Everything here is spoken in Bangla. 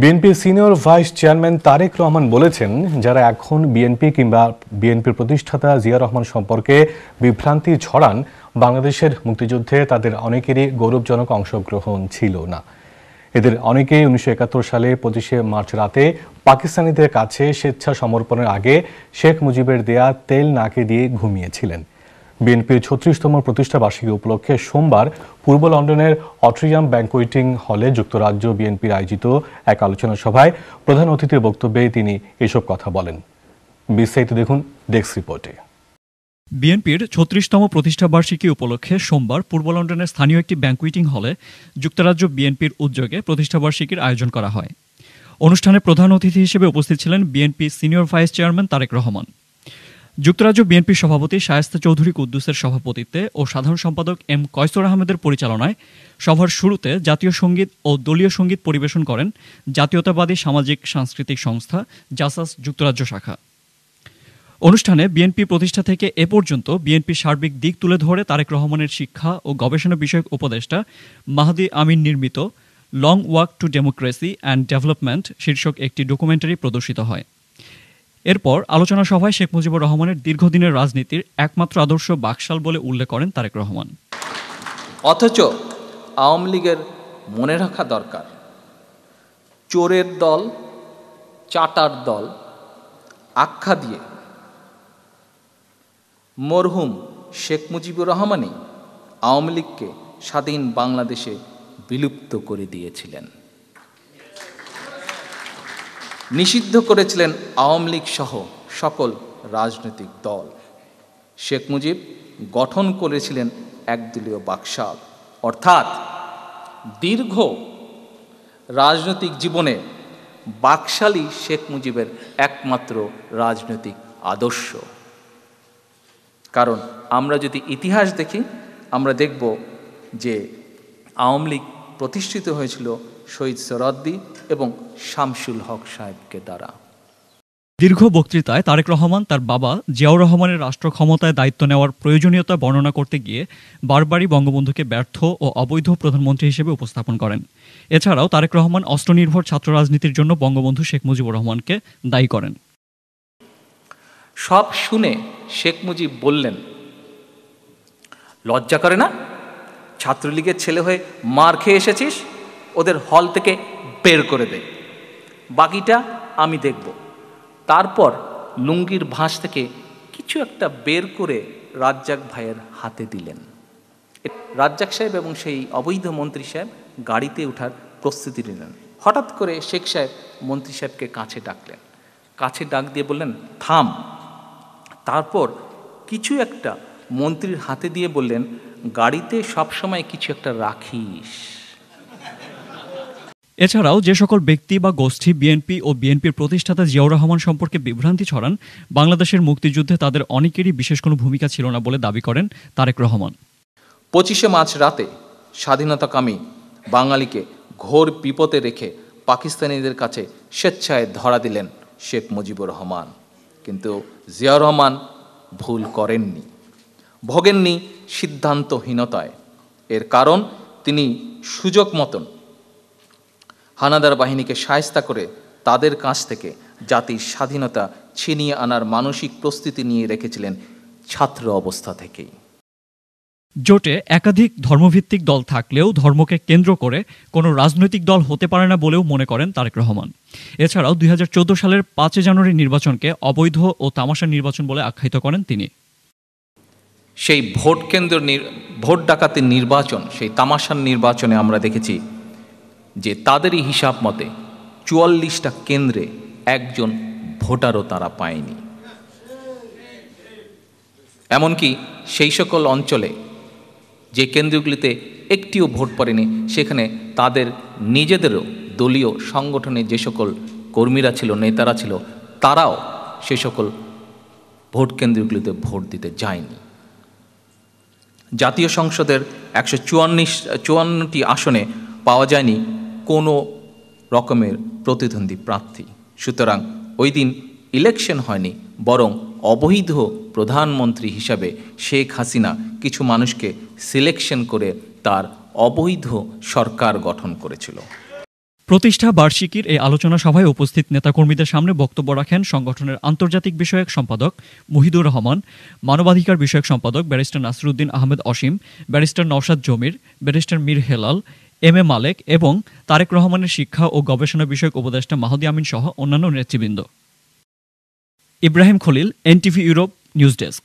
বিএনপির senior vice chairman Tarique Rahman বলেছেন যারা এখন বিএনপি কিংবা বিএনপির প্রতিষ্ঠাতা জিয়া রহমান সম্পর্কে বিভ্রান্তি ছড়ান বাংলাদেশের মুক্তিযুদ্ধে তাদের অনেকেরই গৌরবজনক অংশগ্রহণ ছিল না এদের অনেকেই উনিশশো সালে পঁচিশে মার্চ রাতে পাকিস্তানিদের কাছে স্বেচ্ছা সমর্পণের আগে শেখ মুজিবের দেয়া তেল নাকে দিয়ে ঘুমিয়েছিলেন বিএনপির ছত্রিশতম প্রতিষ্ঠা বার্ষিকী উপলক্ষে সোমবার পূর্ব লন্ডনের অট্রিয়াম ব্যাংকুইটিং হলে যুক্তরাজ্য বিএনপির আয়োজিত এক আলোচনা সভায় প্রধান অতিথির বক্তব্যে তিনি এসব কথা বলেন বিস্তারিত দেখুন ডেস্ক রিপোর্টে বিএনপির ছত্রিশতম প্রতিষ্ঠাবার্ষিকী উপলক্ষে সোমবার পূর্ব লন্ডনের স্থানীয় একটি ব্যাংকুইটিং হলে যুক্তরাজ্য বিএনপির উদ্যোগে প্রতিষ্ঠাবার্ষিকীর আয়োজন করা হয় অনুষ্ঠানে প্রধান অতিথি হিসেবে উপস্থিত ছিলেন BNP senior vice chairman Tarique Rahman যুক্তরাজ্য বিএনপি সভাপতি শায়েস্তা চৌধুরী কুদ্দুসের সভাপতিত্বে ও সাধারণ সম্পাদক এম কয়সর আহমেদের পরিচালনায় সভার শুরুতে জাতীয় সঙ্গীত ও দলীয় সঙ্গীত পরিবেশন করেন জাতীয়তাবাদী সামাজিক সাংস্কৃতিক সংস্থা জাসাস যুক্তরাজ্য শাখা অনুষ্ঠানে বিএনপি প্রতিষ্ঠা থেকে এ পর্যন্ত বিএনপি সার্বিক দিক তুলে ধরে তারেক রহমানের শিক্ষা ও গবেষণা বিষয়ক উপদেষ্টা মাহাদি আমিন নির্মিত long walk to democracy and development শীর্ষক একটি ডকুমেন্টারি প্রদর্শিত হয় এরপর আলোচনা সভায় শেখ মুজিবুর রহমানের দীর্ঘদিনের রাজনীতির একমাত্র আদর্শ বাকশাল বলে উল্লেখ করেন তারেক রহমান অথচ আওয়ামী লীগের মনে রাখা দরকার চোরের দল চাটার দল আখ্যা দিয়ে মরহুম শেখ মুজিবুর রহমানই আওয়ামী লীগকে স্বাধীন বাংলাদেশে বিলুপ্ত করে দিয়েছিলেন নিষিদ্ধ করেছিলেন আওয়ামী লীগ সহ সকল রাজনৈতিক দল শেখ মুজিব গঠন করেছিলেন একদলীয় বাকশাল অর্থাৎ দীর্ঘ রাজনৈতিক জীবনে বাকশালী শেখ মুজিবের একমাত্র রাজনৈতিক আদর্শ কারণ আমরা যদি ইতিহাস দেখি আমরা দেখব যে আওয়ামী লীগ প্রতিষ্ঠিত হয়েছিল শহীদ সরাদ্দি এবং শামসুল হক সাহেবকে দ্বারা দীর্ঘ বক্তৃতায় তারেক রহমান তার বাবা জিয়াউর রহমানের রাষ্ট্র ক্ষমতায় দায়িত্ব নেওয়ার প্রয়োজনীয়তা বর্ণনা করতে গিয়ে বারবারই বঙ্গবন্ধুকে ব্যর্থ ও অবৈধ প্রধানমন্ত্রী হিসেবে উপস্থাপন করেন এছাড়াও তারেক রহমান অস্ত্রনির্ভর ছাত্র রাজনীতির জন্য বঙ্গবন্ধু শেখ মুজিবুর রহমানকে দায়ী করেন সব শুনে শেখ মুজিব বললেন লজ্জা করে না ছাত্রলীগের ছেলে হয়ে মার খেয়ে এসেছিস ওদের হল থেকে বের করে দেয় বাকিটা আমি দেখব তারপর লুঙ্গির ভাঁজ থেকে কিছু একটা বের করে রাজ্জাক ভাইয়ের হাতে দিলেন রাজ্জাক সাহেব এবং সেই অবৈধ মন্ত্রী সাহেব গাড়িতে ওঠার প্রস্তুতি নিলেন হঠাৎ করে শেখ সাহেব মন্ত্রী সাহেবকে কাছে ডাকলেন কাছে ডাক দিয়ে বললেন থাম তারপর কিছু একটা মন্ত্রীর হাতে দিয়ে বললেন গাড়িতে সবসময় কিছু একটা রাখিস এছাড়াও যে সকল ব্যক্তি বা গোষ্ঠী বিএনপি ও বিএনপির প্রতিষ্ঠাতা জিয়াউর রহমান সম্পর্কে বিভ্রান্তি ছড়ান বাংলাদেশের মুক্তিযুদ্ধে তাদের অনেকেরই বিশেষ কোনো ভূমিকা ছিল না বলে দাবি করেন তারেক রহমান পঁচিশে মার্চ রাতে স্বাধীনতাকামী বাঙালিকে ঘোর বিপদে রেখে পাকিস্তানিদের কাছে স্বেচ্ছায় ধরা দিলেন শেখ মুজিবুর রহমান কিন্তু জিয়াউর রহমান ভুল করেননি ভোগেননি সিদ্ধান্তহীনতায় এর কারণ তিনি সুযোগ মতন হানাদার বাহিনীকে সায়স্তা করে তাদের কাছ থেকে জাতির স্বাধীনতা ছিনিয়ে আনার মানসিক প্রস্তুতি নিয়ে রেখেছিলেন ছাত্র অবস্থা থেকেই জোটে একাধিক ধর্মভিত্তিক দল থাকলেও ধর্মকে কেন্দ্র করে কোনো রাজনৈতিক দল হতে পারে না বলেও মনে করেন তারেক রহমান এছাড়াও দুই সালের পাঁচই জানুয়ারি নির্বাচনকে অবৈধ ও তামাশা নির্বাচন বলে আখ্যায়িত করেন তিনি সেই ভোট কেন্দ্র ভোট ডাকাতির নির্বাচন সেই তামাশার নির্বাচনে আমরা দেখেছি যে তাদেরই হিসাব মতে চুয়াল্লিশটা কেন্দ্রে একজন ভোটারও তারা পায়নি এমনকি সেই সকল অঞ্চলে যে কেন্দ্রগুলিতে একটিও ভোট পড়েনি সেখানে তাদের নিজেদেরও দলীয় সংগঠনে যে সকল কর্মীরা ছিল নেতারা ছিল তারাও সে সকল ভোট কেন্দ্রগুলিতে ভোট দিতে যায়নি জাতীয় সংসদের একশো চুয়ান্নিশ চুয়ান্নটি আসনে পাওয়া যায়নি কোনো রকমের প্রতিদ্বন্দ্বী প্রার্থী সুতরাং ওই দিন ইলেকশন হয়নি বরং অবৈধ প্রধানমন্ত্রী হিসাবে শেখ হাসিনা কিছু মানুষকে সিলেকশন করে তার অবৈধ সরকার গঠন করেছিল প্রতিষ্ঠা বার্ষিকীর এই আলোচনা সভায় উপস্থিত নেতাকর্মীদের সামনে বক্তব্য রাখেন সংগঠনের আন্তর্জাতিক বিষয়ক সম্পাদক মুহিদুর রহমান মানবাধিকার বিষয়ক সম্পাদক barrister Nasiruddin Ahmed Asim barrister Nawshad Zamir barrister Mir Helal M A Malek এবং তারেক রহমানের শিক্ষা ও গবেষণা বিষয়ক উপদেষ্টা মাহদি আমিন সহ অন্যান্য নেতৃবৃন্দ Ibrahim Khalil NTV Europe news desk